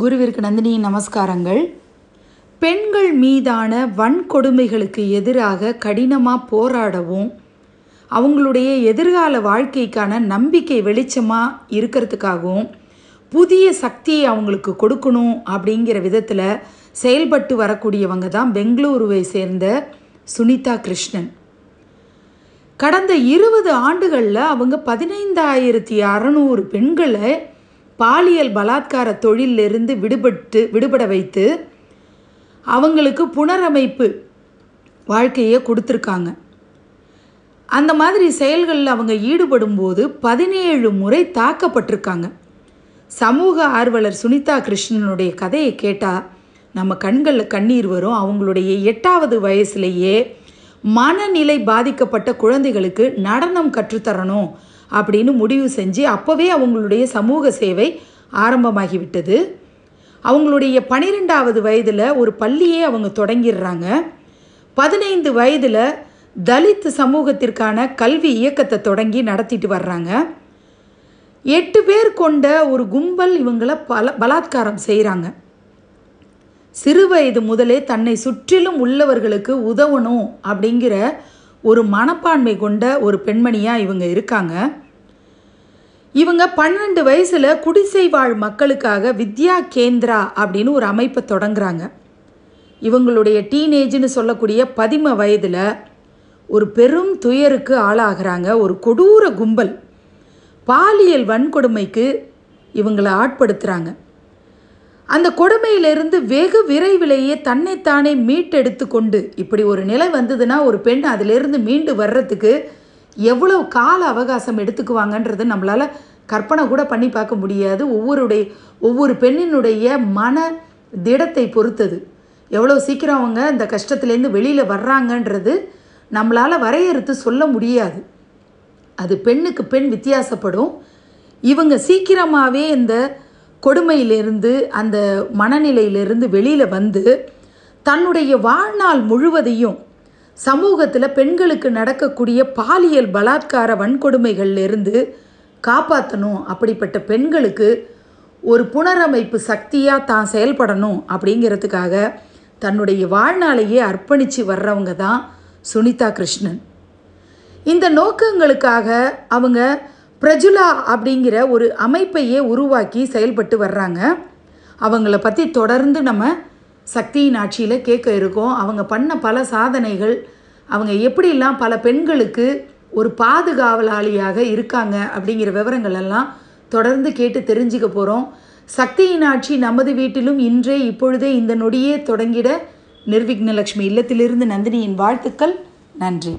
குருவிற்கு நந்தினி நமஸ்காரங்கள் பெண்கள் மீதான வன்கொடுமைகளுக்கு எதிராக கடினமாக போராடவும் அவங்களுடைய எதிர்கால வாழ்க்கைக்கான நம்பிக்கை வெளிச்சமாக இருக்கிறதுக்காகவும் புதிய சக்தியை அவங்களுக்கு கொடுக்கணும் அப்படிங்கிற விதத்தில் செயல்பட்டு வரக்கூடியவங்க தான் பெங்களூருவை சேர்ந்த சுனிதா கிருஷ்ணன் கடந்த இருபது ஆண்டுகளில் அவங்க பதினைந்தாயிரத்தி அறநூறு பெண்களை பாலியல் பலாத்கார தொழிலிருந்து விடுபட்டு விடுபட வைத்து அவங்களுக்கு புனரமைப்பு வாழ்க்கையை கொடுத்துருக்காங்க அந்த மாதிரி செயல்களில் அவங்க ஈடுபடும் போது பதினேழு முறை தாக்கப்பட்டிருக்காங்க சமூக ஆர்வலர் சுனிதா கிருஷ்ணனுடைய கதையை கேட்டால் நம்ம கண்களில் கண்ணீர் வரும் அவங்களுடைய எட்டாவது வயசுலேயே மனநிலை பாதிக்கப்பட்ட குழந்தைகளுக்கு நடனம் கற்றுத்தரணும் அப்படின்னு முடிவு செஞ்சு அப்போவே அவங்களுடைய சமூக சேவை ஆரம்பமாகிவிட்டது அவங்களுடைய பனிரெண்டாவது வயதில் ஒரு பள்ளியே அவங்க தொடங்கிடுறாங்க பதினைந்து வயதில் தலித் சமூகத்திற்கான கல்வி இயக்கத்தை தொடங்கி நடத்திட்டு வர்றாங்க எட்டு பேர் கொண்ட ஒரு கும்பல் இவங்களை பல பலாத்காரம் செய்கிறாங்க சிறு வயது முதலே தன்னை சுற்றிலும் உள்ளவர்களுக்கு உதவணும் அப்படிங்கிற ஒரு மனப்பான்மை கொண்ட ஒரு பெண்மணியாக இவங்க இருக்காங்க இவங்க பன்னெண்டு வயசில் குடிசை வாழ் மக்களுக்காக வித்யா கேந்திரா அப்படின்னு ஒரு அமைப்பை தொடங்குறாங்க இவங்களுடைய டீனேஜ்னு சொல்லக்கூடிய பதிம வயதில் ஒரு பெரும் துயருக்கு ஆளாகிறாங்க ஒரு கொடூர கும்பல் பாலியல் வன்கொடுமைக்கு இவங்களை ஆட்படுத்துகிறாங்க அந்த கொடுமையிலிருந்து வெகு விரைவிலேயே தன்னைத்தானே மீட்டெடுத்து கொண்டு இப்படி ஒரு நிலை வந்ததுன்னா ஒரு பெண் அதிலிருந்து மீண்டு வர்றதுக்கு எவ்வளோ கால அவகாசம் எடுத்துக்குவாங்கன்றது நம்மளால் கற்பனை கூட பண்ணி பார்க்க முடியாது ஒவ்வொருடைய ஒவ்வொரு பெண்ணினுடைய மன திடத்தை பொறுத்தது எவ்வளோ சீக்கிரம் அவங்க இந்த கஷ்டத்துலேருந்து வெளியில் வர்றாங்கன்றது நம்மளால் வரையறுத்து சொல்ல முடியாது அது பெண்ணுக்கு பெண் வித்தியாசப்படும் இவங்க சீக்கிரமாகவே இந்த கொடுமையிலிருந்து அந்த மனநிலையிலிருந்து வெளியில் வந்து தன்னுடைய வாழ்நாள் முழுவதையும் சமூகத்தில் பெண்களுக்கு நடக்கக்கூடிய பாலியல் பலாத்கார வன்கொடுமைகள்லேருந்து காப்பாற்றணும் அப்படிப்பட்ட பெண்களுக்கு ஒரு புனரமைப்பு சக்தியாக தான் செயல்படணும் அப்படிங்கிறதுக்காக தன்னுடைய வாழ்நாளையே அர்ப்பணித்து வர்றவங்க தான் சுனிதா கிருஷ்ணன் இந்த நோக்கங்களுக்காக அவங்க பிரஜுலா அப்படிங்கிற ஒரு அமைப்பையே உருவாக்கி செயல்பட்டு வர்றாங்க அவங்கள பற்றி தொடர்ந்து நம்ம சக்தியின் ஆட்சியில் கேட்க இருக்கோம் அவங்க பண்ண பல சாதனைகள் அவங்க எப்படிலாம் பல பெண்களுக்கு ஒரு பாதுகாவலாளியாக இருக்காங்க அப்படிங்கிற விவரங்கள் எல்லாம் தொடர்ந்து கேட்டு தெரிஞ்சுக்க போகிறோம் சக்தியின் ஆட்சி நமது வீட்டிலும் இன்றே இப்பொழுதே இந்த நொடியே தொடங்கிட நிர்விக்னலக்ஷ்மி இல்லத்திலிருந்து நந்தினியின் வாழ்த்துக்கள் நன்றி